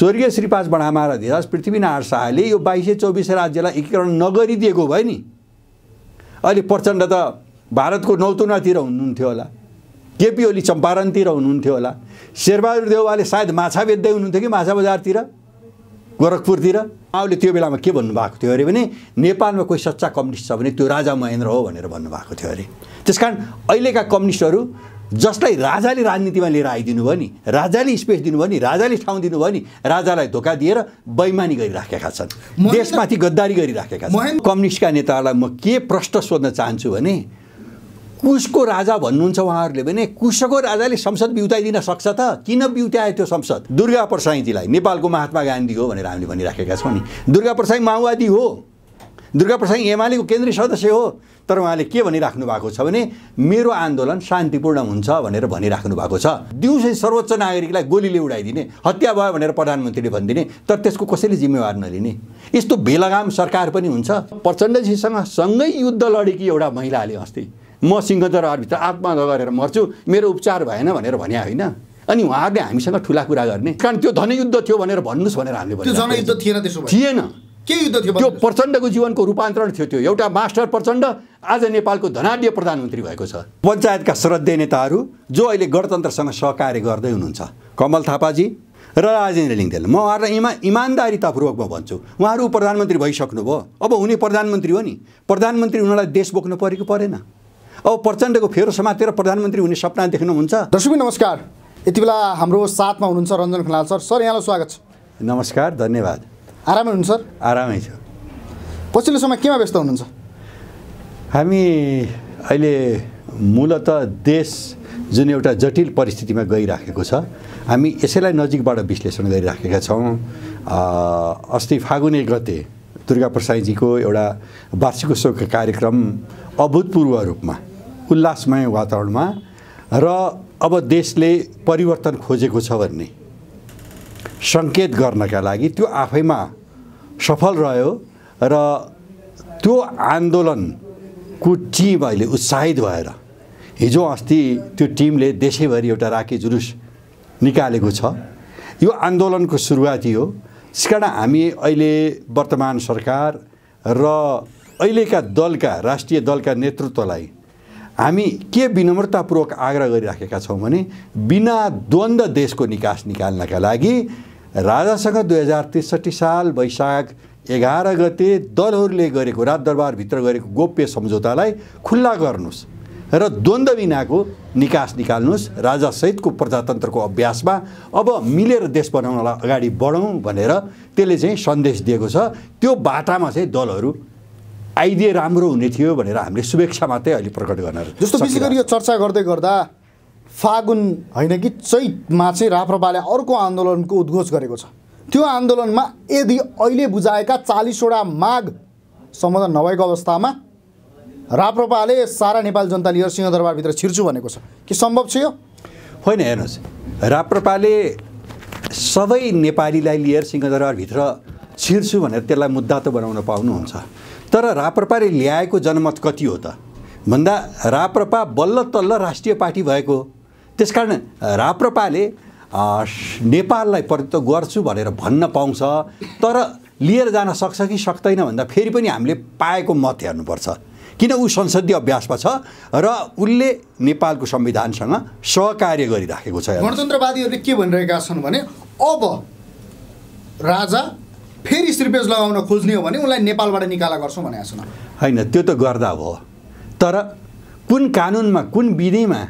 स्वर्गीय श्रीपाच बढामा र धिराज पृथ्वीनारायण शाहले यो बाइसै चौबिसै राज्यलाई एकीकरण नगरिदिएको भयो नि अहिले प्रचण्ड त भारतको नौतुनातिर हुनुहुन्थ्यो होला केपी ओली चम्पारणतिर हुनुहुन्थ्यो होला शेरबहादुर देउवाले सायद माछा बेच्दै हुनुहुन्थ्यो कि माछा बजारतिर गोरखपुरतिर उहाँले त्यो बेलामा के भन्नुभएको थियो अरे भने नेपालमा कोही सच्चा कम्युनिस्ट छ भने त्यो राजा महेन्द्र हो भनेर भन्नुभएको थियो अरे त्यस कारण अहिलेका कम्युनिस्टहरू जसलाई राजाले राजनीतिमा लिएर आइदिनु भयो नि राजाले स्पेस दिनुभयो नि राजाले ठाउँ दिनुभयो नि राजालाई धोका दिएर बैमानी गरिराखेका छन् देशमाथि गद्दारी गरिराखेका छन् कम्युनिस्टका नेताहरूलाई म के प्रश्न सोध्न चाहन्छु भने कुशको राजा भन्नुहुन्छ उहाँहरूले भने कुशको राजाले संसद बिउताइदिन सक्छ त किन बिउतायो त्यो संसद दुर्गा प्रसाईजीलाई नेपालको महात्मा गान्धी हो भनेर हामीले भनिराखेका छौँ नि दुर्गा प्रसाई माओवादी हो दुर्गा प्रसाई एमालेको केन्द्रीय सदस्य हो तर उहाँले के भनिराख्नु भएको छ भने मेरो आन्दोलन शान्तिपूर्ण हुन्छ भनेर भनिराख्नु भएको छ दिउँसै सर्वोच्च नागरिकलाई गोलीले उडाइदिने हत्या भयो भनेर प्रधानमन्त्रीले भनिदिने तर त्यसको कसैले जिम्मेवार नलिने यस्तो बेलगाम सरकार पनि हुन्छ प्रचण्डजीसँग सँगै युद्ध लडेकी एउटा महिलाले अस्ति म सिंहदरभित्र आत्महत्या गरेर मर्छु मेरो उपचार भएन भनेर भने होइन अनि उहाँहरूले हामीसँग ठुला कुरा गर्ने कारण त्यो धनयुद्ध थियो भनेर भन्नुहोस् भनेर हामीले थिएन थिएन के युद्ध थियो त्यो प्रचण्डको जीवनको रूपान्तरण थियो त्यो एउटा मास्टर प्रचण्ड आज नेपालको धनाढ्य प्रधानमन्त्री भएको छ पञ्चायतका श्रद्धेय नेताहरू जो अहिले गणतन्त्रसँग सहकार्य गर्दै हुनुहुन्छ कमल थापाजी र राजेन्द्र लिङ्गदेल म उहाँहरूलाई इमा इमान्दारितापूर्वक भन्छु उहाँहरू प्रधानमन्त्री भइसक्नुभयो अब हुने प्रधानमन्त्री हो नि प्रधानमन्त्री उनीहरूलाई देश बोक्नु परेको परेन अब प्रचण्डको फेरो समातेर प्रधानमन्त्री हुने सपना देख्नुहुन्छ दर्शक नमस्कार यति बेला हाम्रो साथमा हुनुहुन्छ रञ्जन खनाल सर सर यहाँलाई स्वागत छ नमस्कार धन्यवाद आरामै हुनुहुन्छ सर आरामै छ पछिल्लो समय केमा व्यस्त हुनुहुन्छ हामी अहिले मूलत देश जुन एउटा जटिल परिस्थितिमा गइराखेको छ हामी यसैलाई नजिकबाट विश्लेषण गरिराखेका छौँ अस्ति फागुने गते दुर्गा प्रसाईजीको एउटा वार्षिक वार्षिकोत्सवको कार्यक्रम अभूतपूर्व रूपमा उल्लासमय वातावरणमा र अब देशले परिवर्तन खोजेको छ भन्ने सङ्केत गर्नका लागि त्यो आफैमा सफल रह्यो र त्यो आन्दोलनको टिम अहिले उत्साहित भएर हिजो अस्ति त्यो टिमले देशैभरि एउटा राखी जुलुस निकालेको छ यो आन्दोलनको सुरुवाती हो त्यस कारण हामी अहिले वर्तमान सरकार र अहिलेका दलका राष्ट्रिय दलका नेतृत्वलाई हामी के विनम्रतापूर्वक आग्रह गरिराखेका छौँ भने बिना द्वन्द्व देशको निकास निकाल्नका लागि राजासँग दुई हजार त्रिसठी साल वैशाख एघार गते दलहरूले गरेको राजदरबारभित्र गरेको गोप्य सम्झौतालाई खुल्ला गर्नुहोस् र द्वन्द्व बिनाको निकास निकाल्नुहोस् राजासहितको प्रजातन्त्रको अभ्यासमा अब मिलेर देश बनाउनलाई अगाडि बढौँ भनेर त्यसले चाहिँ सन्देश दिएको छ त्यो बाटामा चाहिँ दलहरू आइदिए राम्रो हुने थियो भनेर हामीले शुभेच्छा मात्रै अहिले प्रकट गर्न जस्तो विशेष गरी यो चर्चा गर्दै गर्दा फागुन होइन कि चैतमा चाहिँ राप्रपाले अर्को आन्दोलनको उद्घोष गरेको छ त्यो आन्दोलनमा यदि अहिले बुझाएका चालिसवटा माग सम्बोधन नभएको अवस्थामा राप्रपाले सारा नेपाल जनता लिएर सिंहदरबारभित्र छिर्छु भनेको छ कि सम्भव छ यो होइन हेर्नुहोस् राप्रपाले सबै नेपालीलाई लिएर सिंहदरबारभित्र छिर्छु भनेर त्यसलाई मुद्दा त बनाउन पाउनुहुन्छ तर राप्रपाले ल्याएको जनमत कति हो त भन्दा राप्रपा बल्ल तल्ल राष्ट्रिय पार्टी भएको त्यस कारण राप्रपाले नेपाललाई प्रतित्व गर्छु भनेर भन्न पाउँछ तर लिएर जान सक्छ कि सक्दैन भन्दा फेरि पनि हामीले पाएको मत हेर्नुपर्छ किन ऊ संसदीय अभ्यासमा छ र उसले नेपालको संविधानसँग सहकार्य गरिराखेको छ गणतन्त्रवादीहरूले के भनिरहेका छन् भने अब राजा फेरि श्रीपेज लगाउन खोज्ने हो भने उसलाई नेपालबाट निकाला गर्छौँ भनेको छैन होइन त्यो त गर्दा हो तर कुन कानुनमा कुन विधिमा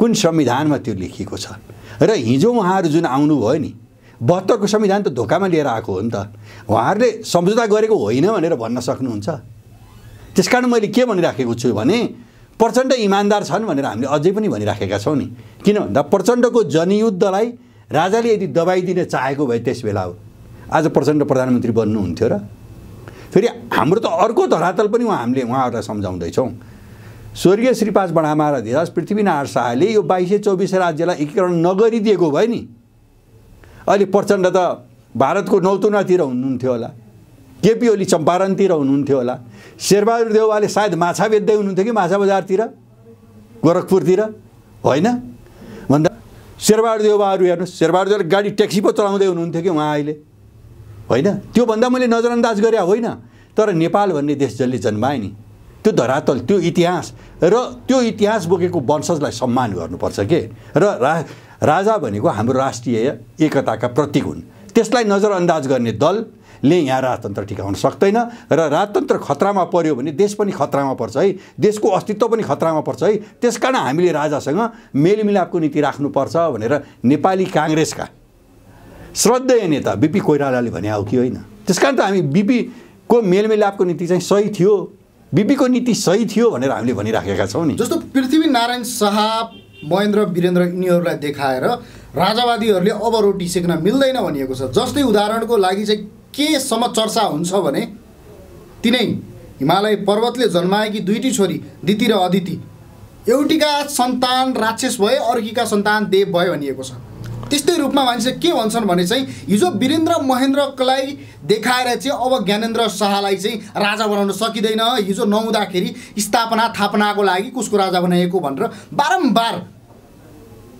कुन संविधानमा त्यो लेखिएको छ र हिजो उहाँहरू जुन आउनुभयो नि बहत्तरको संविधान त धोकामा लिएर आएको हो नि त उहाँहरूले सम्झौता गरेको होइन भनेर भन्न सक्नुहुन्छ त्यस कारण मैले के भनिराखेको छु भने प्रचण्ड इमान्दार छन् भनेर हामीले अझै पनि भनिराखेका छौँ नि किन भन्दा प्रचण्डको जनयुद्धलाई राजाले यदि दबाई दिन चाहेको भए त्यस बेला हो आज प्रचण्ड प्रधानमन्त्री बन्नुहुन्थ्यो र फेरि हाम्रो त अर्को धरातल पनि हामीले उहाँहरूलाई सम्झाउँदैछौँ स्वर्गीय श्रीपास बढामा र धीराज पृथ्वीनारायण शाहले यो बाइसै चौबिसै राज्यलाई एकीकरण नगरिदिएको भयो नि अहिले प्रचण्ड त भारतको नौतुनातिर हुनुहुन्थ्यो होला केपी ओली चम्पारणतिर हुनुहुन्थ्यो होला शेरबहादुर देउवाले सायद माछा बेच्दै हुनुहुन्थ्यो कि माछा बजारतिर गोरखपुरतिर होइन भन्दा शेरबहादुर देवबाहरू हेर्नुहोस् शेरबहादुर देवले गाडी ट्याक्सी पो चलाउँदै हुनुहुन्थ्यो कि उहाँ अहिले होइन त्योभन्दा मैले नजरअन्दाज गरे होइन तर नेपाल भन्ने देश जसले जन्माएँ नि त्यो धरातल त्यो इतिहास र त्यो इतिहास बोकेको वंशजलाई सम्मान गर्नुपर्छ के र रा राजा भनेको हाम्रो राष्ट्रिय एकताका प्रतीक हुन् त्यसलाई नजरअन्दाज गर्ने दलले यहाँ राजतन्त्र टिकाउन सक्दैन र राजतन्त्र खतरामा पर्यो भने देश पनि खतरामा पर्छ है देशको अस्तित्व पनि खतरामा पर्छ है त्यस हामीले राजासँग मेलमिलापको नीति राख्नुपर्छ भनेर नेपाली काङ्ग्रेसका श्रद्धेय नेता बिपी कोइरालाले भने हो कि होइन त्यस कारण त हामी बिपीको मेलमिलापको नीति चाहिँ सही थियो बिपीको नीति सही थियो भनेर हामीले भनिराखेका छौँ नि जस्तो पृथ्वी नारायण शाह महेन्द्र वीरेन्द्र यिनीहरूलाई देखाएर राजावादीहरूले अब रोटी सेक्न मिल्दैन भनिएको छ जस्तै उदाहरणको लागि चाहिँ केसम्म चर्चा हुन्छ भने तिनै हिमालय पर्वतले जन्माएकी दुईटी छोरी दिति र अदिति एउटीका सन्तान राक्षस भए अर्कीका सन्तान देव भए भनिएको छ त्यस्तै रूपमा मान्छे के भन्छन् भने चाहिँ हिजो वीरेन्द्र महेन्द्रलाई देखाएर चाहिँ अब ज्ञानेन्द्र शाहलाई चाहिँ राजा बनाउन सकिँदैन हिजो नहुँदाखेरि स्थापना थापनाको लागि कसको राजा बनाएको भनेर बारम्बार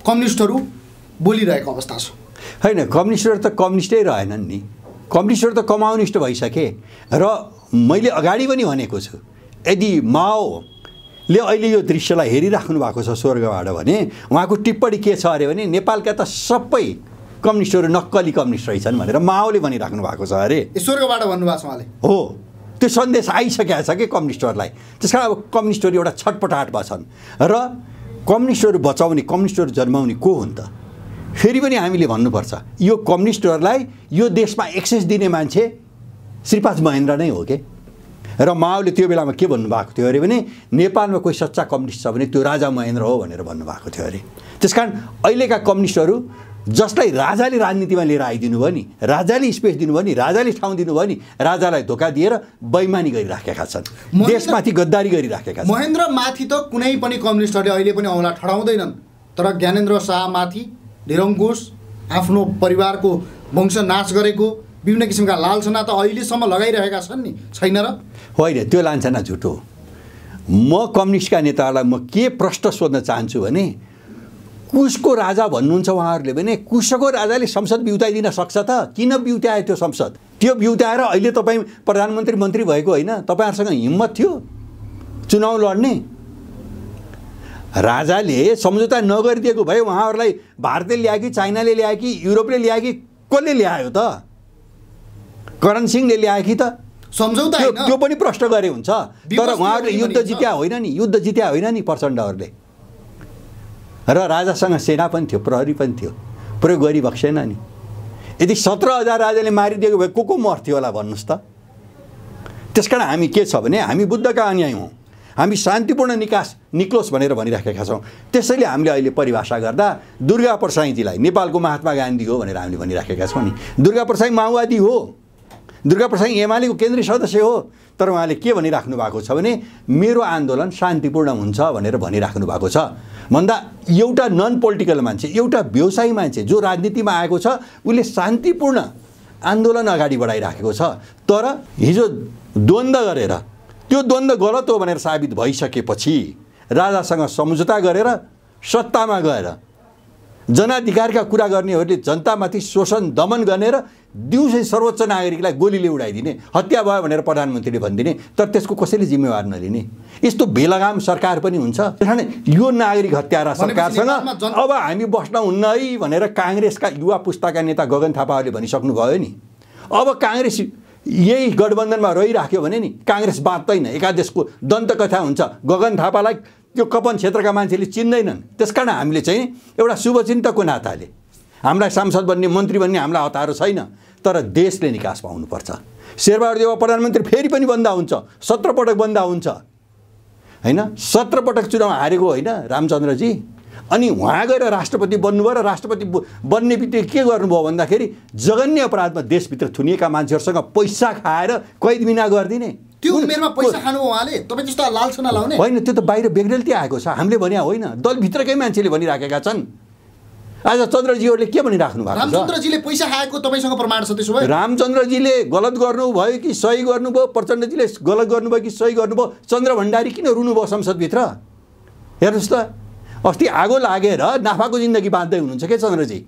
कम्युनिस्टहरू बोलिरहेको अवस्था छ होइन कम्युनिस्टहरू त कम्युनिस्टै रहेनन् नि कम्युनिस्टहरू त कमाउनिस्ट भइसके र मैले अगाडि पनि भनेको छु यदि माओ ले अहिले यो दृश्यलाई हेरिराख्नु भएको छ स्वर्गबाट भने उहाँको टिप्पणी के छ अरे भने नेपालका त सबै कम्युनिस्टहरू नक्कली कम्युनिस्ट रहेछन् भनेर माओले भनिराख्नु भएको छ अरे स्वर्गबाट भन्नुभएको छ उहाँले हो त्यो सन्देश आइसकेको छ कि कम्युनिस्टहरूलाई त्यस कारण अब कम्युनिस्टहरू एउटा छटपटाटमा छन् र कम्युनिस्टहरू बचाउने कम्युनिस्टहरू जन्माउने को हुन् त फेरि पनि हामीले भन्नुपर्छ यो कम्युनिस्टहरूलाई यो देशमा एक्सेस दिने मान्छे श्रीपाद महेन्द्र नै हो कि र माओले त्यो बेलामा के भन्नुभएको थियो अरे भने नेपालमा कोही सच्चा कम्युनिस्ट छ भने त्यो राजा महेन्द्र हो भनेर भन्नुभएको थियो अरे त्यस कारण अहिलेका कम्युनिस्टहरू जसलाई राजाले राजनीतिमा लिएर आइदिनु भयो नि राजाले स्पेस दिनुभयो नि राजाले ठाउँ दिनुभयो नि राजालाई धोका दिएर बैमानी गरिराखेका छन् देशमाथि गद्दारी गरिराखेका छन् महेन्द्रमाथि त कुनै पनि कम्युनिस्टहरूले अहिले पनि औँला ठडाउँदैनन् तर ज्ञानेन्द्र शाहमाथि निरङ्कुश आफ्नो परिवारको वंश नाश गरेको विभिन्न किसिमका लालसना त अहिलेसम्म लगाइरहेका छन् नि छैन र होइन त्यो लान्छना झुटो म कम्युनिस्टका नेताहरूलाई म के प्रश्न सोध्न चाहन्छु भने कुशको राजा भन्नुहुन्छ उहाँहरूले भने कुशको राजाले संसद बिउताइदिन सक्छ त किन बिउतायो त्यो संसद त्यो बिउताएर अहिले तपाईँ प्रधानमन्त्री मन्त्री भएको होइन तपाईँहरूसँग हिम्मत थियो चुनाउ लड्ने राजाले सम्झौता नगरिदिएको भए उहाँहरूलाई भारतले ल्यायो कि चाइनाले ल्यायो कि युरोपले ल्यायो कि कसले ल्यायो त करण सिंहले ल्याए कि त सम्झौता त्यो पनि प्रश्न गरे हुन्छ तर उहाँहरूले युद्ध जित्या होइन नि युद्ध जित्या होइन नि प्रचण्डहरूले र राजासँग सेना पनि थियो प्रहरी पनि थियो प्रयोग गरी नि यदि सत्र हजार राजाले मारिदिएको भए को को मर्थ्यो होला भन्नुहोस् त त्यस कारण हामी के छ भने हामी बुद्धका अन्याय हौँ हामी शान्तिपूर्ण निकास निक्लोस् भनेर भनिराखेका छौँ त्यसैले हामीले अहिले परिभाषा गर्दा दुर्गा प्रसाईजीलाई नेपालको महात्मा गान्धी हो भनेर हामीले भनिराखेका छौँ नि दुर्गा प्रसाई माओवादी हो दुर्गा प्रसाद एमालेको केन्द्रीय सदस्य हो तर उहाँले के भनिराख्नु भएको छ भने मेरो आन्दोलन शान्तिपूर्ण हुन्छ भनेर भनिराख्नु भएको छ भन्दा एउटा नन पोलिटिकल मान्छे एउटा व्यवसायी मान्छे जो राजनीतिमा आएको छ उसले शान्तिपूर्ण आन्दोलन अगाडि बढाइराखेको छ तर हिजो द्वन्द गरेर त्यो द्वन्द गलत हो भनेर साबित भइसकेपछि राजासँग सम्झौता गरेर सत्तामा गएर जनाधिकारका कुरा गर्नेहरूले जनतामाथि शोषण दमन गर्ने र दिउँसै सर्वोच्च नागरिकलाई गोलीले उडाइदिने हत्या भयो भनेर प्रधानमन्त्रीले भनिदिने तर त्यसको कसैले जिम्मेवार नलिने यस्तो बेलगाम सरकार पनि हुन्छ त्यस यो नागरिक हत्यारा सरकारसँग अब हामी बस्न हुन्न है भनेर काङ्ग्रेसका युवा पुस्ताका नेता गगन थापाहरूले भनिसक्नुभयो नि अब काङ्ग्रेस यही गठबन्धनमा रहिराख्यो भने नि काङ्ग्रेस बाँच्दैन एकादेशको दन्तकथा हुन्छ गगन थापालाई त्यो कपन क्षेत्रका मान्छेले चिन्दैनन् त्यसकारण हामीले चाहिँ एउटा शुभचिन्तकको नाताले हामीलाई सांसद बन्ने मन्त्री बन्ने हामीलाई हतारो छैन तर देशले निकास पाउनुपर्छ शेरबहादुर प्रधानमन्त्री फेरि पनि बन्दा हुन्छ सत्र पटक बन्दा हुन्छ होइन पटक चुनाव हारेको होइन रामचन्द्रजी अनि उहाँ गएर राष्ट्रपति बन्नुभयो र राष्ट्रपति बन्ने बित्तिकै के गर्नुभयो भन्दाखेरि जघन्य अपराधमा देशभित्र थुनिएका मान्छेहरूसँग पैसा खाएर कैद बिना गरिदिने त्यो उमेरमा पैसा खानु उहाँले तपाईँ त्यस्तो सुना लाउने होइन त्यो त बाहिर बेग्रेलती आएको छ हामीले भने होइन दलभित्रकै मान्छेले भनिराखेका छन् आज चन्द्रजीहरूले के भनिराख्नु भएको रामचन्द्रजीले पैसा खाएको तपाईँसँग प्रमाण छ त्यसो भए रामचन्द्रजीले गलत गर्नुभयो कि सही गर्नुभयो प्रचण्डजीले गलत गर्नुभयो कि सही गर्नुभयो चन्द्र भण्डारी किन रुनु रुनुभयो संसदभित्र हेर्नुहोस् त अस्ति आगो लागेर नाफाको जिन्दगी बाँध्दै हुनुहुन्छ क्या चन्द्रजी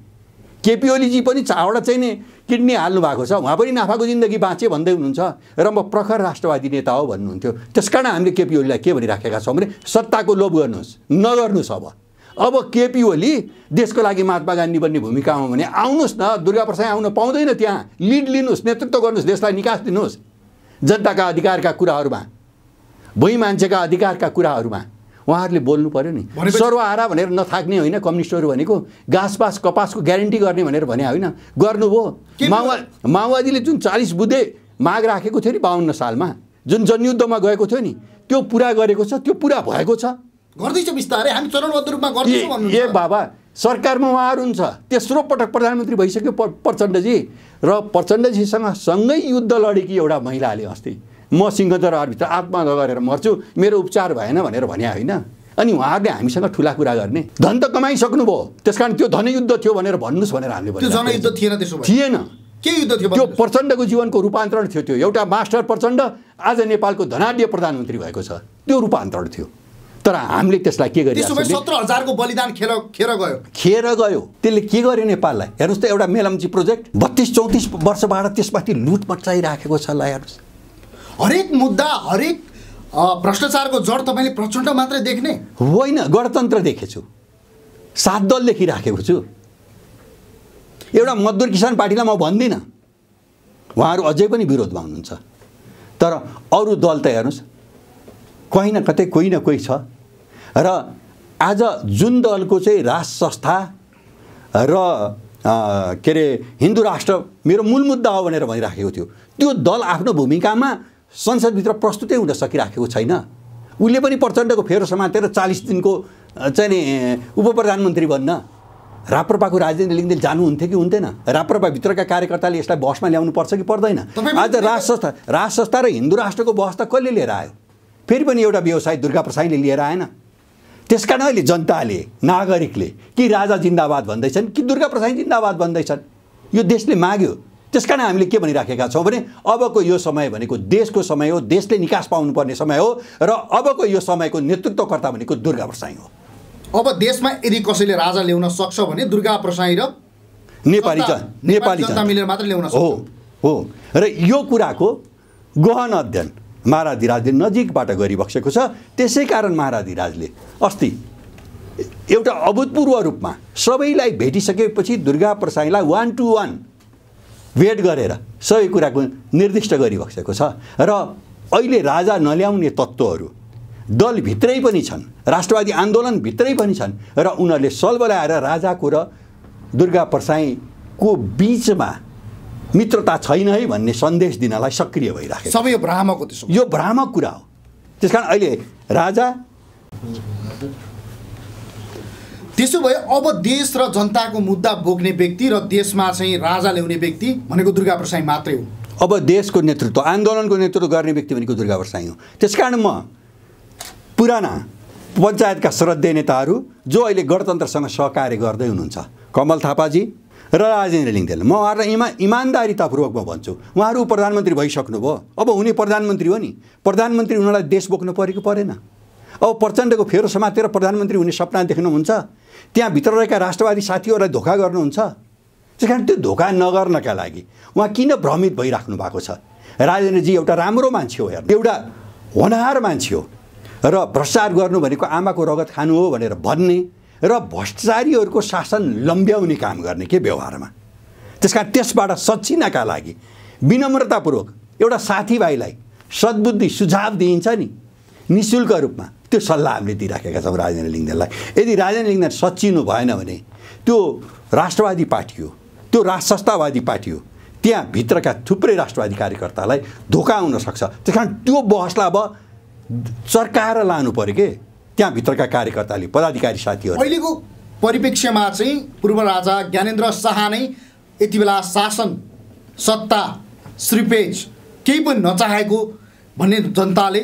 केपी ओलीजी पनि चारवटा चाहिँ नि किडनी हाल्नु भएको छ उहाँ पनि नाफाको जिन्दगी बाँचे भन्दै हुनुहुन्छ र म प्रखर राष्ट्रवादी नेता हो भन्नुहुन्थ्यो त्यस कारण हामीले केपी ओलीलाई के भनिराखेका छौँ भने सत्ताको लोभ गर्नुहोस् नगर्नुहोस् अब अब केपी ओली देशको लागि महात्मा गान्धी बन्ने भूमिकामा भने आउनुहोस् न दुर्गा प्रसाद आउन पाउँदैन त्यहाँ लिड लिनुहोस् नेतृत्व गर्नुहोस् देशलाई निकास दिनुहोस् जनताका अधिकारका कुराहरूमा भुइँ मान्छेका अधिकारका कुराहरूमा उहाँहरूले बोल्नु पऱ्यो नि सर्वहारा भनेर नथाक्ने होइन कम्युनिस्टहरू भनेको घाँसपास कपासको ग्यारेन्टी गर्ने भनेर भने होइन गर्नुभयो माओवा माओवादीले जुन चालिस बुधे माग राखेको थियो नि बाहन्न सालमा जुन जनयुद्धमा गएको थियो नि त्यो पुरा गरेको छ त्यो पुरा भएको छ गर्दैछ बिस्तारै हामी चरणबद्ध रूपमा गर्दैछौँ ए बाबा सरकारमा उहाँहरू हुन्छ तेस्रो पटक प्रधानमन्त्री भइसक्यो प्रचण्डजी र प्रचण्डजीसँग सँगै युद्ध लडेकी एउटा महिलाले अस्ति म सिङ्गन्तर आत्मा नगरेर गरेर मर्छु मेरो उपचार भएन भनेर भने होइन अनि उहाँहरूले हामीसँग ठुला कुरा गर्ने धन त कमाइसक्नुभयो त्यस कारण त्यो धनयुद्ध थियो भनेर भन्नुहोस् भनेर हामीले जनयुद्ध थिएन थिएन के युद्ध थियो त्यो प्रचण्डको जीवनको रूपान्तरण थियो त्यो एउटा मास्टर प्रचण्ड आज नेपालको धनाढ्य प्रधानमन्त्री भएको छ त्यो रूपान्तरण थियो तर हामीले त्यसलाई के गर्यो सत्र हजारको बलिदान खेर खेर गयो खेर गयो त्यसले के गर्यो नेपाललाई हेर्नुहोस् त एउटा मेलम्ची प्रोजेक्ट बत्तिस चौतिस वर्षबाट त्यसमाथि लुट मचाइराखेको छ ल हेर्नुहोस् हरेक मुद्दा हरेक भ्रष्टाचारको जड तपाईँले प्रचण्ड मात्रै देख्ने होइन गणतन्त्र देखेछु सात दल लेखिराखेको छु एउटा मजदुर किसान पार्टीलाई म भन्दिनँ उहाँहरू अझै पनि विरोधमा हुनुहुन्छ तर अरू दल त हेर्नुहोस् कहीँ न कतै कोही न कोही छ र आज जुन दलको चाहिँ राज संस्था र के अरे हिन्दू राष्ट्र मेरो मूल मुद्दा हो भनेर भनिराखेको थियो त्यो दल आफ्नो भूमिकामा संसदभित्र प्रस्तुतै हुन सकिराखेको छैन उसले पनि प्रचण्डको फेरो समातेर चालिस दिनको चाहिँ नि उप प्रधानमन्त्री बन्न राप्रपाको राजेन्द्र लिङ्गदेल जानुहुन्थ्यो कि हुन्थेन राप्रपाभित्रका कार्यकर्ताले यसलाई बहसमा ल्याउनु पर्छ कि पर्दैन आज राज संस्था राज संस्था र हिन्दू राष्ट्रको बहस त कसले लिएर आयो फेरि पनि एउटा व्यवसाय दुर्गा प्रसाईले लिएर आएन त्यस कारण अहिले जनताले नागरिकले कि राजा जिन्दाबाद भन्दैछन् कि दुर्गा प्रसाई जिन्दाबाद भन्दैछन् यो देशले माग्यो त्यस कारण हामीले के भनिराखेका छौँ भने अबको यो समय भनेको देशको समय हो देशले निकास पाउनुपर्ने समय हो र अबको यो समयको नेतृत्वकर्ता भनेको दुर्गा प्रसाई हो अब देशमा यदि कसैले राजा ल्याउन सक्छ भने दुर्गा प्रसाई र नेपाली नेपाली जनता मिलेर मात्र ल्याउन हो हो र यो कुराको गहन अध्ययन महाराधिराजले नजिकबाट गरिबसेको छ त्यसै कारण महाराधिराजले अस्ति एउटा अभूतपूर्व रूपमा सबैलाई भेटिसकेपछि दुर्गा प्रसाईलाई वान टु वान वेट गरेर सबै कुराको निर्दिष्ट गरिबसेको छ र अहिले राजा नल्याउने तत्त्वहरू दलभित्रै पनि छन् राष्ट्रवादी आन्दोलनभित्रै पनि छन् र उनीहरूले सल्भ ल्याएर राजाको र दुर्गा प्रसाईको बिचमा मित्रता छैन है भन्ने सन्देश दिनलाई सक्रिय भइरहेको सबै यो भ्रामक यो भ्रामक कुरा हो त्यस कारण अहिले राजा त्यसो भए अब देश र जनताको मुद्दा बोक्ने व्यक्ति र देशमा चाहिँ राजा ल्याउने व्यक्ति भनेको दुर्गा प्रसाई मात्रै हो अब देशको नेतृत्व आन्दोलनको नेतृत्व गर्ने व्यक्ति भनेको दुर्गा प्रसाई हो त्यस कारण म पुराना पञ्चायतका श्रद्धेय नेताहरू जो अहिले गणतन्त्रसँग सहकार्य गर्दै हुनुहुन्छ कमल थापाजी र राजेन्द्र लिङ्देल म उहाँहरूलाई इमा इमान्दारितापूर्वक म भन्छु उहाँहरू प्रधानमन्त्री भइसक्नुभयो अब हुने प्रधानमन्त्री हो नि प्रधानमन्त्री उनीहरूलाई देश बोक्नु परेको परेन अब प्रचण्डको फेरो समातेर प्रधानमन्त्री हुने सपना देख्नुहुन्छ त्यहाँभित्र रहेका राष्ट्रवादी साथीहरूलाई धोका गर्नुहुन्छ त्यस कारण त्यो धोका नगर्नका लागि उहाँ किन भ्रमित भइराख्नु भएको छ राजेन्द्रजी एउटा राम्रो मान्छे हो हेर्नु एउटा होनहार मान्छे हो र भ्रष्टाचार गर्नु भनेको आमाको रगत खानु हो भनेर भन्ने र भ्रष्टाचारीहरूको शासन लम्ब्याउने काम गर्ने के व्यवहारमा त्यस कारण त्यसबाट सचिनका लागि विनम्रतापूर्वक एउटा साथीभाइलाई सद्बुद्धि सुझाव दिइन्छ नि निशुल्क रूपमा त्यो सल्लाह हामीले दिइराखेका छौँ राजेन्द्र लिङ्गदेललाई यदि राजेन्द्र लिङ्गदेल सचिनु भएन भने त्यो राष्ट्रवादी पार्टी हो त्यो राज पार्टी हो त्यहाँभित्रका थुप्रै राष्ट्रवादी कार्यकर्तालाई धोका हुनसक्छ त्यस कारण त्यो बहसलाई अब चर्काएर लानु पऱ्यो के त्यहाँभित्रका कार्यकर्ताले पदाधिकारी साथीहरू अहिलेको परिप्रेक्ष्यमा चाहिँ पूर्व राजा ज्ञानेन्द्र शाह नै यति बेला शासन सत्ता श्रीपेज केही पनि नचाहेको भन्ने जनताले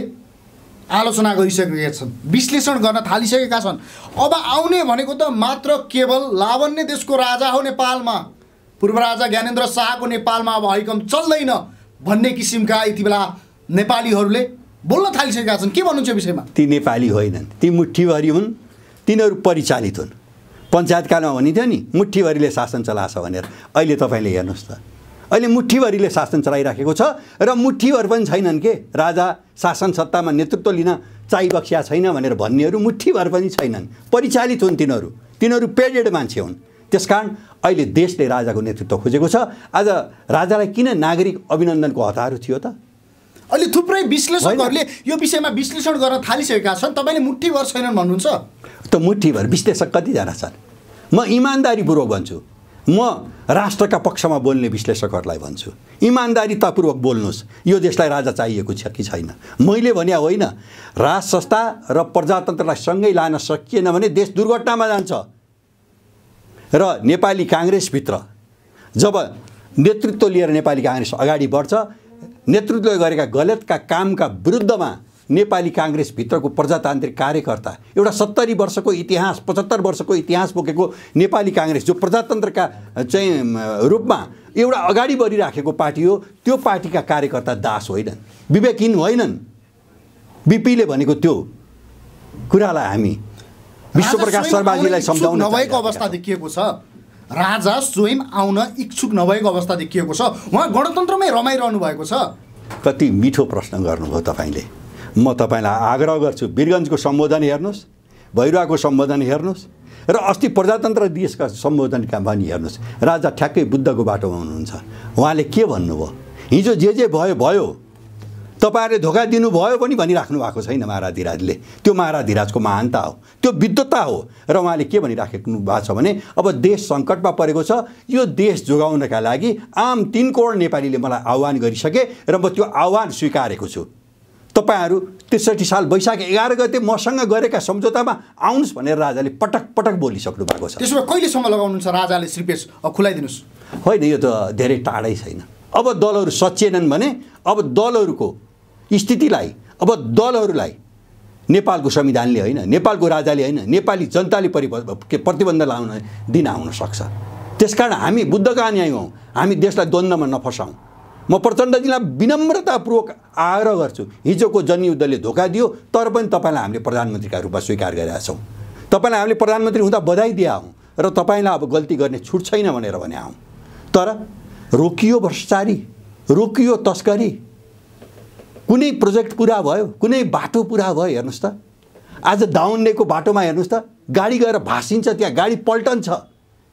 आलोचना गरिसकेका छन् विश्लेषण गर्न थालिसकेका छन् अब आउने भनेको त मात्र केवल लावण्य देशको राजा हो नेपालमा पूर्व राजा ज्ञानेन्द्र शाहको नेपालमा अब हैकम चल्दैन भन्ने किसिमका यति बेला नेपालीहरूले बोल्न थालिसकेका छन् के भन्नुहुन्छ विषयमा ती नेपाली होइनन् ती मुठीभरि हुन् तिनीहरू परिचालित हुन् पञ्चायतकालमा भनिन्थ्यो नि मुठीभरिले शासन चलाछ भनेर अहिले तपाईँले हेर्नुहोस् त अहिले मुठीभरिले शासन चलाइराखेको छ र मुठीभर पनि छैनन् के राजा शासन सत्तामा नेतृत्व लिन चाहिबक्सिया छैन भनेर भन्नेहरू मुठीभर पनि छैनन् परिचालित हुन् तिनीहरू तिनीहरू पेडेड मान्छे हुन् त्यसकारण अहिले देशले राजाको नेतृत्व खोजेको छ आज राजालाई किन नागरिक अभिनन्दनको हतार थियो त अहिले थुप्रै विश्लेषकहरूले यो विषयमा विश्लेषण गर्न थालिसकेका छन् तपाईँले मुठीभर छैनन् भन्नुहुन्छ त मुठीभर विश्लेषक कतिजना छन् म इमान्दारीपूर्वक भन्छु म राष्ट्रका पक्षमा बोल्ने विश्लेषकहरूलाई भन्छु इमान्दारितापूर्वक बोल्नुहोस् यो देशलाई राजा चाहिएको छ कि छैन मैले भने होइन राज संस्था र प्रजातन्त्रलाई सँगै लान सकिएन भने देश दुर्घटनामा जान्छ र नेपाली काङ्ग्रेसभित्र जब नेतृत्व लिएर नेपाली काङ्ग्रेस अगाडि बढ्छ नेतृत्वले गरेका गलतका कामका विरुद्धमा नेपाली काङ्ग्रेसभित्रको प्रजातान्त्रिक कार्यकर्ता एउटा सत्तरी वर्षको इतिहास पचहत्तर वर्षको इतिहास बोकेको नेपाली काङ्ग्रेस जो प्रजातन्त्रका चाहिँ रूपमा एउटा अगाडि बढिराखेको पार्टी हो त्यो पार्टीका कार्यकर्ता दास होइनन् विवेकहीन होइनन् बिपीले भनेको त्यो कुरालाई हामी विश्वप्रकाश शर्माजीलाई सम्झाउनु नभएको अवस्था देखिएको छ राजा स्वयं आउन इच्छुक नभएको अवस्था देखिएको छ उहाँ गणतन्त्रमै रमाइरहनु भएको छ कति मिठो प्रश्न गर्नुभयो तपाईँले म तपाईँलाई आग्रह गर्छु वीरगन्जको सम्बोधन हेर्नुहोस् भैरुवाको सम्बोधन हेर्नुहोस् र अस्ति प्रजातन्त्र दिवसका सम्बोधनका पनि हेर्नुहोस् राजा ठ्याक्कै बुद्धको बाटोमा हुनुहुन्छ उहाँले के भन्नुभयो हिजो जे जे भयो भयो तपाईँहरूले धोका दिनुभयो पनि भनिराख्नु भएको छैन महाराधिराजले त्यो महाराधिराजको महानता हो त्यो विद्वत्ता हो र उहाँले के भनिराखेको भएको छ भने अब देश सङ्कटमा परेको छ यो देश जोगाउनका लागि आम तिन करोड नेपालीले मलाई आह्वान गरिसके र म त्यो आह्वान स्वीकारेको छु तपाईँहरू त्रिसठी साल वैशाख एघार गते मसँग गरेका सम्झौतामा आउनुहोस् भनेर राजाले पटक पटक बोलिसक्नु भएको छ त्यसो भए कहिलेसम्म लगाउनुहुन्छ राजाले श्रीपेश खुलाइदिनुहोस् होइन यो त धेरै टाढै छैन अब दलहरू सचिएनन् भने अब दलहरूको स्थितिलाई अब दलहरूलाई नेपालको संविधानले होइन नेपालको राजाले होइन नेपाली जनताले परि प्रतिबन्ध लाउन दिन आउन सक्छ त्यसकारण हामी बुद्धका अन्यायी हौँ हामी देशलाई द्वन्द्वमा नफसाउँ म प्रचण्डजीलाई विनम्रतापूर्वक आग्रह गर्छु हिजोको जनयुद्धले धोका दियो तर पनि तपाईँलाई हामीले प्रधानमन्त्रीका रूपमा स्वीकार गरेका छौँ तपाईँलाई हामीले प्रधानमन्त्री हुँदा बधाई दिया हौँ र तपाईँलाई अब गल्ती गर्ने छुट छैन भनेर भने आउँ तर रोकियो भ्रष्टाचारी रोकियो तस्करी कुनै प्रोजेक्ट पुरा भयो कुनै बाटो पुरा भयो हेर्नुहोस् त आज दाउन्डेको बाटोमा हेर्नुहोस् त गाडी गएर भाँसिन्छ त्यहाँ गाडी पल्टन छ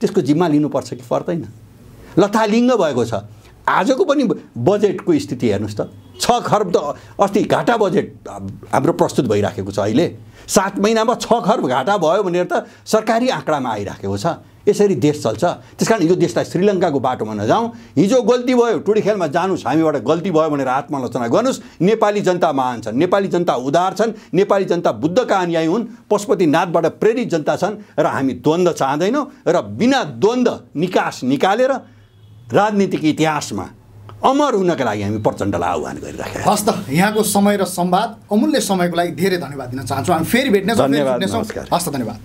त्यसको जिम्मा लिनुपर्छ कि पर्दैन लथालिङ्ग भएको छ आजको पनि बजेटको स्थिति हेर्नुहोस् त छ खर्ब त अस्ति घाटा बजेट हाम्रो प्रस्तुत भइराखेको छ अहिले सात महिनामा छ खर्ब घाटा भयो भनेर त सरकारी आँकडामा आइराखेको छ यसरी देश चल्छ त्यस कारण हिजो देशलाई श्रीलङ्काको बाटोमा नजाउँ हिजो गल्ती भयो टुडी खेलमा जानुहोस् हामीबाट गल्ती भयो भनेर आत्मालोचना गर्नुहोस् नेपाली जनता महान छन् नेपाली जनता उदार छन् नेपाली जनता बुद्धका अनुयायी हुन् पशुपतिनाथबाट प्रेरित जनता छन् र हामी द्वन्द्व चाहँदैनौँ र बिना द्वन्द्व निकास निकालेर राजनीतिक इतिहासमा अमर हुनका लागि हामी प्रचण्डलाई आह्वान गरिराखेका हस् त यहाँको समय र सम्वाद अमूल्य समयको लागि धेरै धन्यवाद दिन चाहन्छु हामी फेरि भेट्नेछौँ हस् त धन्यवाद